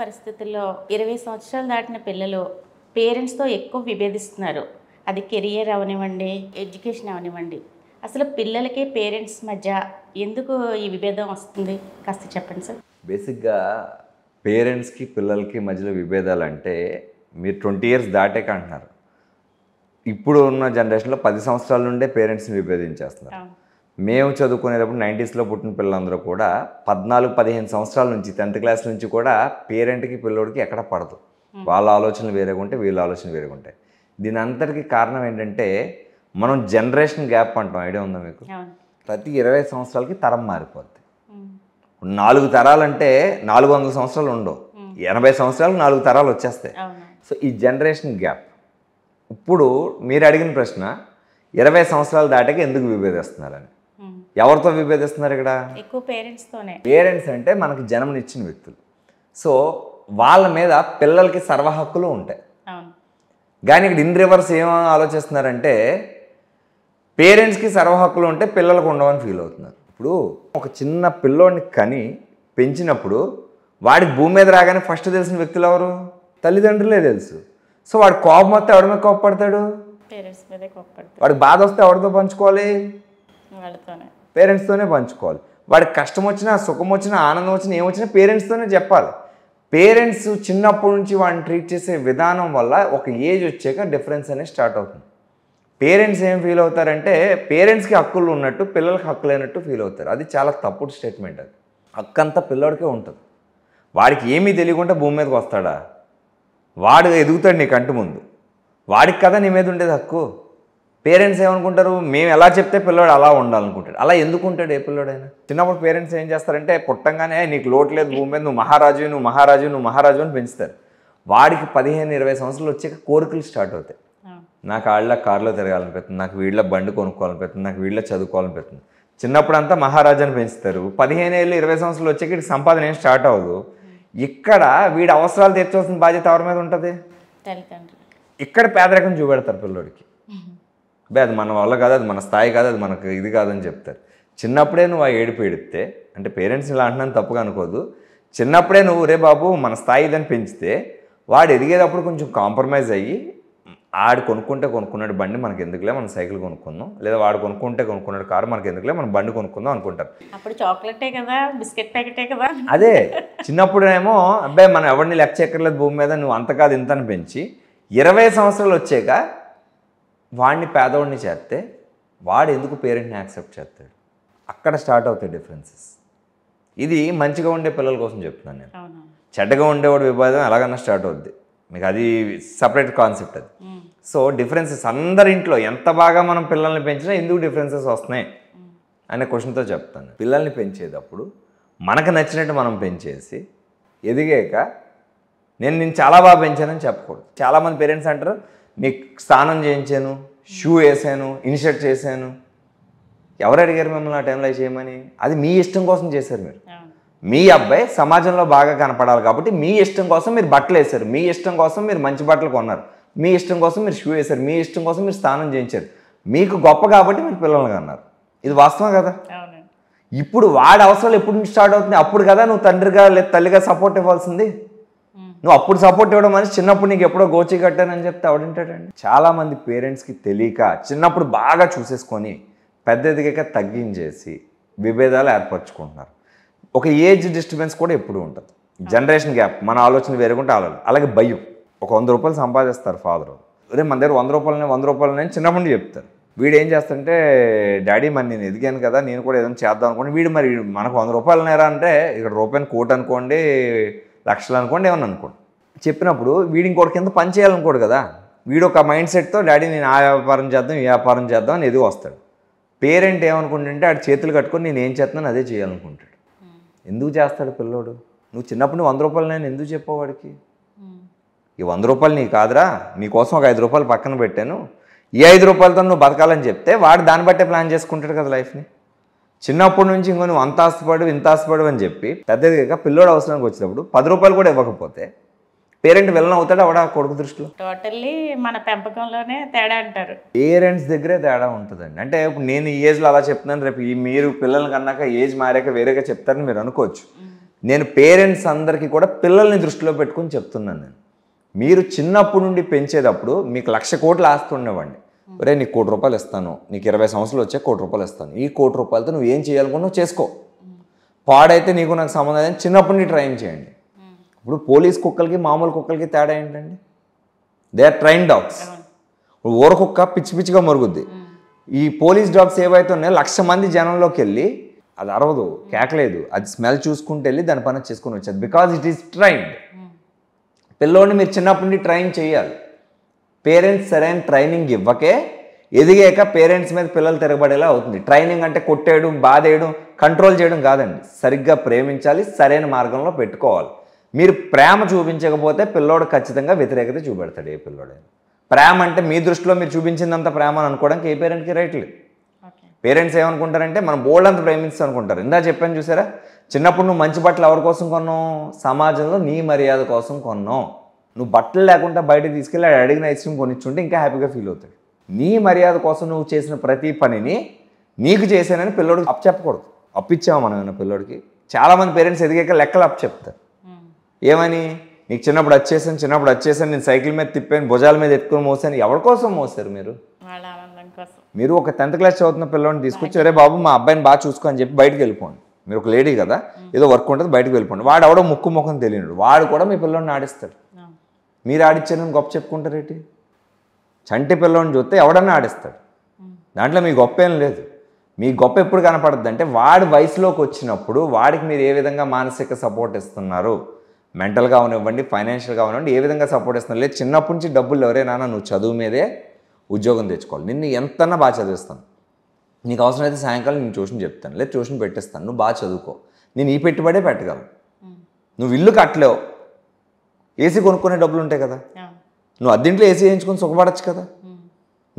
పరిస్థితుల్లో ఇరవై సంవత్సరాలు దాటిన పిల్లలు పేరెంట్స్తో ఎక్కువ విభేదిస్తున్నారు అది కెరియర్ అవనివ్వండి ఎడ్యుకేషన్ అవనివ్వండి అసలు పిల్లలకి పేరెంట్స్ మధ్య ఎందుకు ఈ విభేదం వస్తుంది కాస్త చెప్పండి సార్ బేసిక్గా పేరెంట్స్కి పిల్లలకి మధ్యలో విభేదాలు అంటే మీరు ట్వంటీ ఇయర్స్ దాటాక అంటున్నారు ఇప్పుడు ఉన్న జనరేషన్లో పది సంవత్సరాల నుండే పేరెంట్స్ని విభేదించేస్తున్నారు మేము చదువుకునేటప్పుడు నైంటీస్లో పుట్టిన పిల్లలందరూ కూడా పద్నాలుగు పదిహేను సంవత్సరాల నుంచి టెన్త్ క్లాస్ నుంచి కూడా పేరెంట్కి పిల్లోడికి ఎక్కడ పడదు వాళ్ళ ఆలోచనలు వేరేగా ఉంటాయి వీళ్ళ ఆలోచనలు వేరేగా ఉంటాయి దీని అంతటికి కారణం ఏంటంటే మనం జనరేషన్ గ్యాప్ అంటాం ఐడియా ఉందా మీకు ప్రతి ఇరవై సంవత్సరాలకి తరం మారిపోద్ది నాలుగు తరాలంటే నాలుగు వందల సంవత్సరాలు ఉండవు ఎనభై సంవత్సరాలు నాలుగు తరాలు వచ్చేస్తాయి సో ఈ జనరేషన్ గ్యాప్ ఇప్పుడు మీరు అడిగిన ప్రశ్న ఇరవై సంవత్సరాలు దాటాక ఎందుకు విభేదిస్తున్నారని ఎవరితో విభేదిస్తున్నారు ఇక్కడ ఎక్కువ పేరెంట్స్తోనే పేరెంట్స్ అంటే మనకి జన్మనిచ్చిన వ్యక్తులు సో వాళ్ళ మీద పిల్లలకి సర్వ హక్కులు ఉంటాయి కానీ ఇక్కడ ఇన్ రివర్స్ ఏమో ఆలోచిస్తున్నారంటే పేరెంట్స్కి సర్వ హక్కులు ఉంటే పిల్లలకు ఉండవని ఫీల్ అవుతున్నారు ఇప్పుడు ఒక చిన్న పిల్లోడిని కని పెంచినప్పుడు వాడికి భూమి మీద రాగానే ఫస్ట్ తెలిసిన వ్యక్తులు ఎవరు తల్లిదండ్రులే తెలుసు సో వాడు కోపం వస్తే ఎవరి మీద కోపడతాడు వాడికి బాధ వస్తే ఎవరితో పంచుకోవాలి వాళ్ళతోనే పేరెంట్స్తోనే పంచుకోవాలి వాడికి కష్టం వచ్చినా సుఖం వచ్చినా ఆనందం వచ్చినా ఏమొచ్చినా పేరెంట్స్తోనే చెప్పాలి పేరెంట్స్ చిన్నప్పటి నుంచి వాడిని ట్రీట్ చేసే విధానం వల్ల ఒక ఏజ్ వచ్చాక డిఫరెన్స్ అనేది స్టార్ట్ అవుతుంది పేరెంట్స్ ఏం ఫీల్ అవుతారంటే పేరెంట్స్కి హక్కులు ఉన్నట్టు పిల్లలకి హక్కు లేనట్టు ఫీల్ అవుతారు అది చాలా తప్పుడు స్టేట్మెంట్ అది హక్కంతా పిల్లోడికే ఉంటుంది వాడికి ఏమీ తెలియకుండా భూమి మీదకి వస్తాడా వాడు ఎదుగుతాడు నీ కంటి ముందు వాడికి కదా నీ మీద ఉండేది హక్కు పేరెంట్స్ ఏమనుకుంటారు మేము ఎలా చెప్తే పిల్లవాడు అలా ఉండాలనుకుంటాడు అలా ఎందుకు ఉంటాడు ఏ పిల్లడైనా చిన్నప్పుడు పేరెంట్స్ ఏం చేస్తారంటే పుట్టంగానే నీకు లోటు లేదు భూమి మీద నువ్వు మహారాజు నువ్వు మహారాజు నువ్వు మహారాజు అని పెంచుతారు వాడికి పదిహేను ఇరవై సంవత్సరాలు వచ్చాక కోరికలు స్టార్ట్ అవుతాయి నాకు ఆళ్ళ కారులో తిరగాలనిపిస్తుంది నాకు వీళ్ళ బండి కొనుక్కోవాలనిపిస్తుంది నాకు వీళ్ళ చదువుకోవాలనిపిస్తుంది చిన్నప్పుడు అంతా మహారాజాని పెంచుతారు పదిహేను ఏళ్ళు ఇరవై సంవత్సరాలు వచ్చాక సంపాదన ఏం స్టార్ట్ అవ్వదు ఇక్కడ వీడి అవసరాలు తీర్చవలసిన బాధ్యత ఎవరి మీద ఉంటుంది ఇక్కడ పేదరికం చూపెడతారు పిల్లోడికి అబ్బాయి అది మన వల్ల కాదు అది మన స్థాయి కాదు అది మనకు ఇది కాదని చెప్తారు చిన్నప్పుడే నువ్వు ఆ ఏడుపు ఏడిపితే అంటే పేరెంట్స్ ఇలా అంటున్నాను తప్పుగా అనుకోదు చిన్నప్పుడే నువ్వు రే బాబు మన స్థాయి ఇదని పెంచితే వాడు ఎదిగేటప్పుడు కొంచెం కాంప్రమైజ్ అయ్యి ఆడు కొనుక్కుంటే కొనుక్కున్నాడు బండి మనకి ఎందుకులే మనం సైకిల్ కొనుక్కుందాం లేదా వాడు కొనుక్కుంటే కొనుక్కున్నాడు కారు మనకి ఎందుకులే మనం బండి కొనుక్కుందాం అనుకుంటారు అప్పుడు చాక్లెటే కదా బిస్కెట్ ప్యాకెటే కదా అదే చిన్నప్పుడేమో అబ్బాయి మనం ఎవరిని లెక్క ఎక్కర్లేదు భూమి మీద నువ్వు అంత కాదు ఇంత అని పెంచి ఇరవై సంవత్సరాలు వచ్చాక వాడిని పేదవాడిని చేస్తే వాడు ఎందుకు పేరెంట్ని యాక్సెప్ట్ చేస్తాడు అక్కడ స్టార్ట్ అవుతాయి డిఫరెన్సెస్ ఇది మంచిగా ఉండే పిల్లల కోసం చెప్తున్నాను నేను చెడ్డగా ఉండేవాడు విభాదం ఎలాగన్నా స్టార్ట్ అవుద్ది మీకు అది సపరేట్ కాన్సెప్ట్ అది సో డిఫరెన్సెస్ అందరింట్లో ఎంత బాగా మనం పిల్లల్ని పెంచినా ఎందుకు డిఫరెన్సెస్ వస్తున్నాయి అనే క్వశ్చన్తో చెప్తాను పిల్లల్ని పెంచేటప్పుడు మనకు నచ్చినట్టు మనం పెంచేసి ఎదిగాక నేను నేను చాలా బాగా పెంచానని చెప్పకూడదు చాలామంది పేరెంట్స్ అంటారు నీకు స్నానం చేయించాను షూ వేసాను ఇన్షర్ట్ చేశాను ఎవరు అడిగారు మిమ్మల్ని ఆ టైంలో చేయమని అది మీ ఇష్టం కోసం చేశారు మీరు మీ అబ్బాయి సమాజంలో బాగా కనపడాలి కాబట్టి మీ ఇష్టం కోసం మీరు బట్టలు వేశారు మీ ఇష్టం కోసం మీరు మంచి బట్టలు కొన్నారు మీ ఇష్టం కోసం మీరు షూ వేశారు మీ ఇష్టం కోసం మీరు స్నానం చేయించారు మీకు గొప్ప కాబట్టి మీరు పిల్లలు అన్నారు ఇది వాస్తవం కదా ఇప్పుడు వాడి అవసరాలు ఎప్పుడు నుంచి స్టార్ట్ అవుతుంది అప్పుడు కదా నువ్వు తండ్రిగా లేదు తల్లిగా సపోర్ట్ ఇవ్వాల్సింది నువ్వు అప్పుడు సపోర్ట్ ఇవ్వడం మనిషి చిన్నప్పుడు నీకు ఎప్పుడో గోచి కట్టానని చెప్తే ఆవిడంటాడండి చాలామంది పేరెంట్స్కి తెలియక చిన్నప్పుడు బాగా చూసేసుకొని పెద్ద ఎదిగాక తగ్గించేసి విభేదాలు ఏర్పరచుకుంటున్నారు ఒక ఏజ్ డిస్టర్బెన్స్ కూడా ఎప్పుడు ఉంటుంది జనరేషన్ గ్యాప్ మన ఆలోచన వేరుకుంటే ఆలోచన అలాగే భయం ఒక వంద రూపాయలు సంపాదిస్తారు ఫాదరు అదే మన దగ్గర వంద రూపాయలని వంద రూపాయలని చిన్నప్పుడు చెప్తారు వీడు ఏం చేస్తుంటే డాడీ మరి నేను ఎదిగాను కదా నేను కూడా ఏదైనా చేద్దాం అనుకోండి వీడు మరి మనకు వంద రూపాయలు నేరా అంటే ఇక్కడ రూపాయలు కోట్ అనుకోండి లక్షలు అనుకోండి ఏమన్నా అనుకోండి చెప్పినప్పుడు వీడి ఇంకోటి కింద పని చేయాలనుకోడు కదా వీడు ఒక మైండ్ సెట్తో డాడీ నేను ఆ వ్యాపారం చేద్దాం ఈ వ్యాపారం చేద్దాం అని ఎదుగు వస్తాడు పేరెంట్ ఏమనుకుంటుంటే ఆడు చేతులు కట్టుకొని నేను ఏం చేస్తున్నాను అదే చేయాలనుకుంటాడు ఎందుకు చేస్తాడు పిల్లోడు నువ్వు చిన్నప్పుడు వంద రూపాయలు నేను ఎందుకు చెప్పేవాడికి ఈ వంద రూపాయలు నీ కాదురా నీకోసం ఒక ఐదు రూపాయలు పక్కన పెట్టాను ఈ ఐదు రూపాయలతో నువ్వు బతకాలని చెప్తే వాడు దాన్ని బట్టే ప్లాన్ చేసుకుంటాడు కదా లైఫ్ని చిన్నప్పటి నుంచి ఇంకో నువ్వు అంత ఆశపడు ఇంత ఆశపడు అని చెప్పి పెద్దదిగా పిల్లోడు అవసరానికి వచ్చినప్పుడు పది రూపాయలు కూడా ఇవ్వకపోతే పేరెంట్ వెళ్ళిన అవుతాడు అవడ కొడుకు దృష్టిలో టోటల్లీ మన పెంపకంలోనే తేడా అంటారు పేరెంట్స్ దగ్గరే తేడా ఉంటుందండి అంటే ఇప్పుడు నేను ఈ ఏజ్లో అలా చెప్తున్నాను రేపు మీరు పిల్లలు కన్నాక ఏజ్ మారాక వేరేగా చెప్తారని మీరు అనుకోవచ్చు నేను పేరెంట్స్ అందరికీ కూడా పిల్లల్ని దృష్టిలో పెట్టుకుని చెప్తున్నాను నేను మీరు చిన్నప్పటి నుండి పెంచేటప్పుడు మీకు లక్ష కోట్లు ఆస్తుండేవండి ఒరే నీకు కోటి రూపాయలు ఇస్తాను నీకు ఇరవై సంవత్సరాలు వచ్చే కోటి రూపాయలు ఇస్తాను ఈ కోటి రూపాయలతో నువ్వు ఏం చేయాలనుకున్నావు చేసుకో పాడైతే నీకు నాకు సంబంధం అని చిన్నప్పటి నుండి ట్రైన్ చేయండి ఇప్పుడు పోలీస్ కుక్కలకి మామూలు కుక్కలకి తేడా ఏంటండి దే ఆర్ ట్రైన్ డాగ్స్ ఇప్పుడు ఊర కుక్క పిచ్చి పిచ్చిగా మరుగుద్ది ఈ పోలీస్ డాగ్స్ ఏవైతే ఉన్నాయో లక్ష మంది జనంలోకి వెళ్ళి అది అరవదు కేకలేదు అది స్మెల్ చూసుకుంటూ వెళ్ళి దాని పని చేసుకుని వచ్చేది బికాజ్ ఇట్ ఈస్ ట్రైన్డ్ పిల్లోని మీరు చిన్నప్పటి నుండి ట్రైన్ చేయాలి పేరెంట్స్ సరైన ట్రైనింగ్ ఇవ్వకే ఎదిగాక పేరెంట్స్ మీద పిల్లలు తిరగబడేలా అవుతుంది ట్రైనింగ్ అంటే కొట్టేయడం బాధేయడం కంట్రోల్ చేయడం కాదండి సరిగ్గా ప్రేమించాలి సరైన మార్గంలో పెట్టుకోవాలి మీరు ప్రేమ చూపించకపోతే పిల్లోడు ఖచ్చితంగా వ్యతిరేకత చూపెడతాడు ఏ పిల్లోడే ప్రేమ అంటే మీ దృష్టిలో మీరు చూపించిందంత ప్రేమ అని అనుకోవడానికి ఏ పేరెంట్కి రైట్ లేదు పేరెంట్స్ ఏమనుకుంటారంటే మనం బోల్డ్ అంత ప్రేమిస్తాం అనుకుంటారు ఇందా చెప్పాను చూసారా చిన్నప్పుడు నువ్వు మంచి బట్టలు ఎవరి కోసం కొన్నావు సమాజంలో నీ మర్యాద కోసం కొన్నావు నువ్వు బట్టలు లేకుండా బయటకు తీసుకెళ్ళి అడిగిన ఐస్ క్రీమ్ కొనిచ్చుంటే ఇంకా హ్యాపీగా ఫీల్ అవుతాడు నీ మర్యాద కోసం నువ్వు చేసిన ప్రతి పనిని నీకు చేశానని పిల్లోడికి అప్ చెప్పకూడదు అప్పిచ్చాము మనం పిల్లోడికి చాలామంది పేరెంట్స్ ఎదిగాక లెక్కలు అప్ చెప్తారు ఏమని నీకు చిన్నప్పుడు వచ్చేసాను చిన్నప్పుడు వచ్చేసాను నేను సైకిల్ మీద తిప్పాను భుజాల మీద ఎత్తుకుని మోసాను ఎవరి కోసం మోస్తారు మీరు మీరు ఒక టెన్త్ క్లాస్ చదువుతున్న పిల్లని తీసుకొచ్చి అరే బాబు మా అబ్బాయిని బాగా చూసుకో అని చెప్పి బయటకు వెళ్ళిపోండి మీరు ఒక లేడీ కదా ఏదో వర్క్ ఉంటుంది బయటకు వెళ్ళిపోండి వాడు ఎవడో ముక్కు ముఖం తెలియడు వాడు కూడా మీ పిల్లని ఆడిస్తాడు మీరు ఆడిచ్చారని గొప్ప చెప్పుకుంటారేంటి చంటి పిల్లని చూస్తే ఎవడన్నా ఆడిస్తాడు దాంట్లో మీ గొప్ప ఏం లేదు మీ గొప్ప ఎప్పుడు కనపడుద్ది అంటే వాడి వయసులోకి వచ్చినప్పుడు వాడికి మీరు ఏ విధంగా మానసిక సపోర్ట్ ఇస్తున్నారు మెంటల్గా ఉనివ్వండి ఫైనాన్షియల్గా ఉనివ్వండి ఏ విధంగా సపోర్ట్ ఇస్తున్నారు లేదు చిన్నప్పటి నుంచి డబ్బులు ఎవరే నువ్వు చదువు మీదే ఉద్యోగం తెచ్చుకోవాలి నిన్ను ఎంతన్నా బాగా చదివిస్తాను నీకు అవసరమైతే సాయంకాలం నేను ట్యూషన్ చెప్తాను లేదు ట్యూషన్ పెట్టేస్తాను నువ్వు బాగా చదువుకో నేను ఈ పెట్టుబడే పెట్టగలను నువ్వు ఇల్లు కట్టలేవు ఏసీ కొనుక్కునే డబ్బులు ఉంటాయి కదా నువ్వు అద్దింట్లో ఏసీ వేయించుకొని సుఖపడచ్చు కదా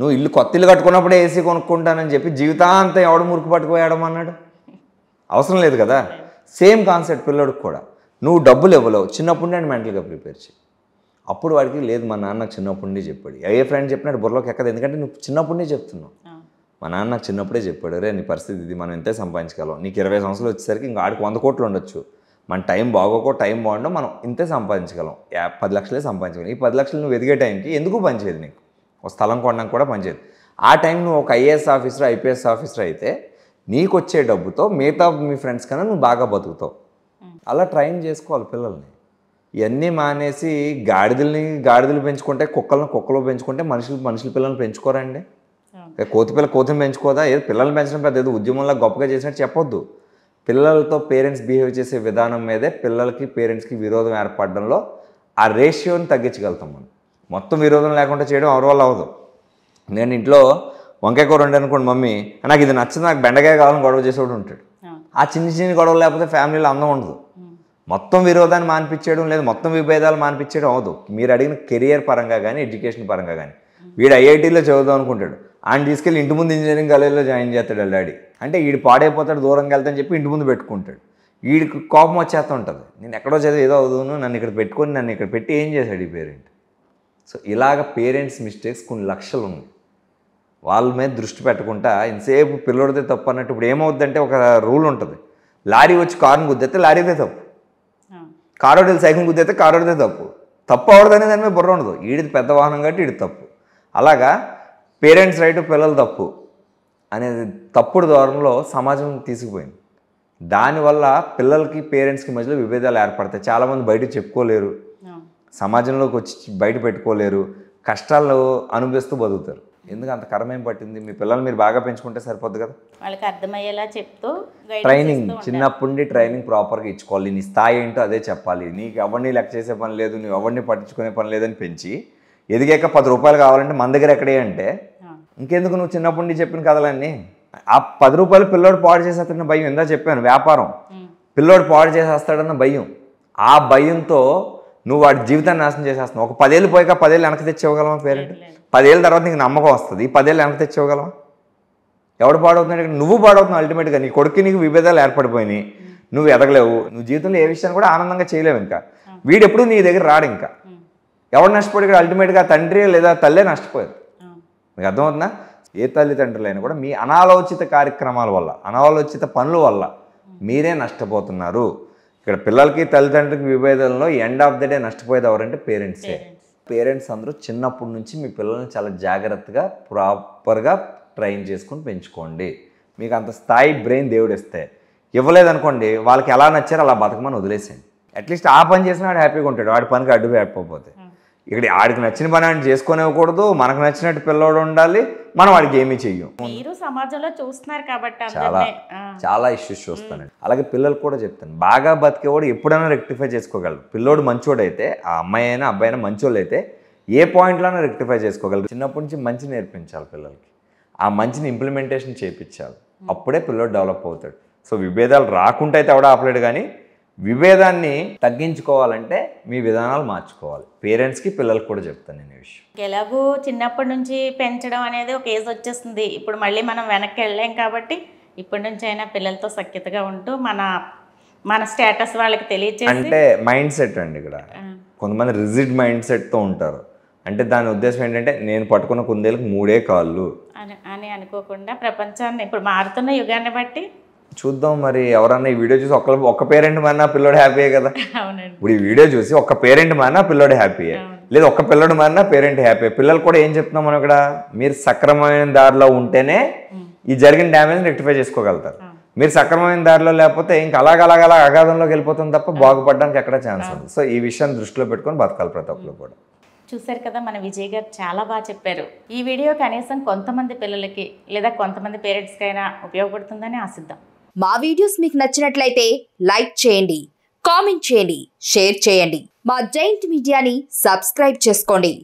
నువ్వు ఇల్లు కొత్త ఇల్లు కట్టుకున్నప్పుడే ఏసీ కొనుక్కుంటానని చెప్పి జీవితాంతం ఎవడు మురుకు అన్నాడు అవసరం లేదు కదా సేమ్ కాన్సెప్ట్ పిల్లడికి కూడా నువ్వు డబ్బులు ఇవ్వలేవు చిన్నప్పుడు నేను మెంటల్గా ప్రిపేర్ చేయి అప్పుడు వాడికి లేదు మా నాన్న చిన్నప్పటి చెప్పాడు ఏ ఫ్రెండ్ చెప్పినాడు బుర్రలోకి ఎక్కదు ఎందుకంటే నువ్వు చిన్నప్పటి చెప్తున్నావు మా నాన్న చిన్నప్పుడే చెప్పాడు రే నీ పరిస్థితి ఇది మనం ఇంతే సంపాదించగలం నీకు ఇరవై సంవత్సరాలు వచ్చేసరికి ఇంకా ఆడికి వంద కోట్లు ఉండొచ్చు మన టైం బాగోకో టైం బాగుండో మనం ఇంతే సంపాదించగలం యా పది లక్షలే సంపాదించగలం ఈ పది లక్షలు నువ్వు ఎదిగే టైంకి ఎందుకు పనిచేయదు నీకు ఒక స్థలం కొనడానికి కూడా పనిచేయదు ఆ టైం నువ్వు ఒక ఐఏఎస్ ఆఫీసర్ ఐపీఎస్ ఆఫీసర్ అయితే నీకు వచ్చే డబ్బుతో మిగతా మీ ఫ్రెండ్స్ కన్నా నువ్వు బాగా బతుకుతావు అలా ట్రైన్ చేసుకోవాలి పిల్లల్ని ఇవన్నీ మానేసి గాడిదల్ని గాడిదలు పెంచుకుంటే కుక్కలను కుక్కలు పెంచుకుంటే మనుషులు మనుషుల పిల్లల్ని పెంచుకోరండి కోతి పిల్ల కోతిని పెంచుకోదా ఏదో పిల్లల్ని పెంచడం పెద్ద ఏదో ఉద్యమంలో గొప్పగా చేసినట్టు చెప్పొద్దు పిల్లలతో పేరెంట్స్ బిహేవ్ చేసే విధానం మీదే పిల్లలకి పేరెంట్స్కి విరోధం ఏర్పడడంలో ఆ రేషియోని తగ్గించగలుగుతాం మనం మొత్తం విరోధం లేకుండా చేయడం ఎవరి వల్ల అవ్వదు నేను ఇంట్లో వంకాయ కూర ఉండే అనుకోండి మమ్మీ నాకు ఇది నచ్చదు నాకు బెండకాయ కావాలని గొడవ చేసేవాడు ఉంటాడు ఆ చిన్న చిన్న గొడవలు లేకపోతే ఫ్యామిలీలో అందం ఉండదు మొత్తం విరోధాన్ని మానిపించేయడం లేదు మొత్తం విభేదాలు మానిపించేయడం అవదు మీరు అడిగిన కెరియర్ పరంగా కానీ ఎడ్యుకేషన్ పరంగా కానీ వీడు ఐఐటీలో చదువుదాం అనుకుంటాడు ఆయన తీసుకెళ్ళి ఇంటి ముందు ఇంజనీరింగ్ కాలేజీలో జాయిన్ చేస్తాడు డాడీ అంటే వీడు పాడైపోతాడు దూరంగా అని చెప్పి ఇంటి ముందు పెట్టుకుంటాడు వీడికి కోపం వచ్చేస్తూ ఉంటుంది నేను ఎక్కడో చదివి ఏదో అవుదును నన్ను ఇక్కడ పెట్టుకొని నన్ను ఇక్కడ పెట్టి ఏం చేశాడు ఈ పేరెంట్ సో ఇలాగ పేరెంట్స్ మిస్టేక్స్ కొన్ని లక్షలు ఉన్నాయి వాళ్ళ మీద దృష్టి పెట్టకుండా ఇంతసేపు పిల్లడితే తప్పు అన్నట్టు ఇప్పుడు ఏమవుద్దంటే ఒక రూల్ ఉంటుంది లారీ వచ్చి కారుని గుద్దితే లారీదే తప్పు కారు వాడితే సైకిల్ గుద్దేస్తే కారు వాడితే తప్పు తప్పు అవడదనే దాని మీద బుర్ర ఉండదు ఈడిది పెద్ద వాహనం కాబట్టి వీడి తప్పు అలాగా పేరెంట్స్ రైట్ పిల్లలు తప్పు అనేది తప్పుడు ధోరణిలో సమాజం తీసుకుపోయింది దానివల్ల పిల్లలకి పేరెంట్స్కి మధ్యలో విభేదాలు ఏర్పడతాయి చాలామంది బయట చెప్పుకోలేరు సమాజంలోకి వచ్చి బయట పెట్టుకోలేరు కష్టాలు అనుభవిస్తూ బతుకుతారు ఎందుకు అంత ఏం పట్టింది మీ పిల్లలు మీరు బాగా పెంచుకుంటే సరిపోద్ది కదా వాళ్ళకి అర్థమయ్యేలా చెప్తూ ట్రైనింగ్ చిన్నప్పటి ట్రైనింగ్ ప్రాపర్గా ఇచ్చుకోవాలి నీ స్థాయి ఏంటో అదే చెప్పాలి నీకు ఎవరిని లెక్క చేసే పని లేదు నువ్వు ఎవరిని పట్టించుకునే పని లేదని పెంచి ఎదిగాక పది రూపాయలు కావాలంటే మన దగ్గర ఎక్కడే అంటే ఇంకెందుకు నువ్వు చిన్నప్పటి నుంచి చెప్పిన కథలన్నీ ఆ పది రూపాయలు పిల్లోడు పాడు చేసేస్తాడన్న భయం ఇందా చెప్పాను వ్యాపారం పిల్లోడు పాడు చేసేస్తాడన్న భయం ఆ భయంతో నువ్వు వాడి జీవితాన్ని నాశనం చేసేస్తున్నావు ఒక పదేళ్ళు పోయాక పదేళ్ళు వెనక తెచ్చివ్వగలమా పేరెంట్ పదేళ్ళ తర్వాత నీకు నమ్మకం వస్తుంది ఈ పదేళ్ళు వెనక తెచ్చివ్వగలమా ఎవడు పాడవుతున్నాడు నువ్వు పాడవుతున్నావు అల్టిమేట్గా నీ కొడుకు నీకు విభేదాలు ఏర్పడిపోయినాయి నువ్వు ఎదగలేవు నువ్వు జీవితంలో ఏ విషయాన్ని కూడా ఆనందంగా చేయలేవు ఇంకా వీడెప్పుడు నీ దగ్గర రాడు ఇంకా ఎవడు నష్టపోయాడు అల్టిమేట్గా తండ్రి లేదా తల్లే నష్టపోయారు మీకు అర్థమవుతుందా ఏ తల్లిదండ్రులైనా కూడా మీ అనాలోచిత కార్యక్రమాల వల్ల అనాలోచిత పనుల వల్ల మీరే నష్టపోతున్నారు ఇక్కడ పిల్లలకి తల్లిదండ్రులకి విభేదంలో ఎండ్ ఆఫ్ ద డే నష్టపోయేది ఎవరంటే పేరెంట్సే పేరెంట్స్ అందరూ చిన్నప్పటి నుంచి మీ పిల్లల్ని చాలా జాగ్రత్తగా ప్రాపర్గా ట్రైన్ చేసుకుని పెంచుకోండి మీకు అంత స్థాయి బ్రెయిన్ దేవుడు ఇస్తే ఇవ్వలేదనుకోండి వాళ్ళకి ఎలా నచ్చారో అలా బతకమని వదిలేసేయండి అట్లీస్ట్ ఆ పని చేసినా వాడు హ్యాపీగా ఉంటాడు వాడి పనికి అడ్డు అయిపోతే ఇక్కడ ఆడికి నచ్చిన పని ఆయన చేసుకోనివ్వకూడదు మనకు నచ్చినట్టు పిల్లోడు ఉండాలి మనం వాడికి ఏమీ చెయ్యం మీరు సమాజంలో చూస్తున్నారు కాబట్టి చాలా చాలా ఇష్యూస్ చూస్తానండి అలాగే పిల్లలు కూడా చెప్తాను బాగా బతికేవాడు ఎప్పుడైనా రెక్టిఫై చేసుకోగలరు పిల్లోడు అయితే ఆ అమ్మాయి అయినా అబ్బాయి అయినా మంచోళ్ళు అయితే ఏ పాయింట్లోనే రెక్టిఫై చేసుకోగలరు చిన్నప్పటి నుంచి మంచి నేర్పించాలి పిల్లలకి ఆ మంచిని ఇంప్లిమెంటేషన్ చేయించాలి అప్పుడే పిల్లోడు డెవలప్ అవుతాడు సో విభేదాలు రాకుండా అయితే ఎవడ ఆపలేడు కానీ విభేదాన్ని తగ్గించుకోవాలంటే మీ విధానాలు మార్చుకోవాలి పేరెంట్స్కి పిల్లలకు కూడా చెప్తాను నేను ఈ విషయం ఎలాగో చిన్నప్పటి నుంచి పెంచడం అనేది ఒక ఏజ్ వచ్చేస్తుంది ఇప్పుడు మళ్ళీ మనం వెనక్కి వెళ్ళాం కాబట్టి ఇప్పటి నుంచి అయినా పిల్లలతో సఖ్యతగా ఉంటూ మన మన స్టేటస్ వాళ్ళకి తెలియచేసి అంటే మైండ్ సెట్ అండి ఇక్కడ కొంతమంది రిజిడ్ మైండ్ సెట్తో ఉంటారు అంటే దాని ఉద్దేశం ఏంటంటే నేను పట్టుకున్న కుందేలకు మూడే కాళ్ళు అని అనుకోకుండా ప్రపంచాన్ని ఇప్పుడు మారుతున్న యుగాన్ని బట్టి చూద్దాం మరి ఎవరన్నా ఈ వీడియో చూసి ఒక్క ఒక్క పేరెంట్ మన పిల్లోడు హ్యాపీయే కదా ఇప్పుడు ఈ వీడియో చూసి ఒక్క పేరెంట్ మన పిల్లోడు హ్యాపీయే లేదా ఒక్క పిల్లడు మారినా పేరెంట్ హ్యాపీ పిల్లలు కూడా ఏం చెప్తున్నాం మనం ఇక్కడ మీరు సక్రమమైన దారిలో ఉంటేనే ఈ జరిగిన డ్యామేజ్ రెక్టిఫై చేసుకోగలుగుతారు మీరు సక్రమమైన దారిలో లేకపోతే ఇంకా అలాగ అలాగ అలా అగాధంలోకి వెళ్ళిపోతుంది తప్ప బాగుపడడానికి ఎక్కడ ఛాన్స్ ఉంది సో ఈ విషయాన్ని దృష్టిలో పెట్టుకొని బతకాలి ప్రతి ఒక్కరు కూడా చూశారు కదా మన విజయ్ గారు చాలా బాగా చెప్పారు ఈ వీడియో కనీసం కొంతమంది పిల్లలకి లేదా కొంతమంది పేరెంట్స్కైనా ఉపయోగపడుతుందని ఆశిద్దాం మా వీడియోస్ మీకు నచ్చినట్లయితే లైక్ చేయండి కామెంట్ చేయండి షేర్ చేయండి మా జైంట్ మీడియాని సబ్స్క్రైబ్ చేసుకోండి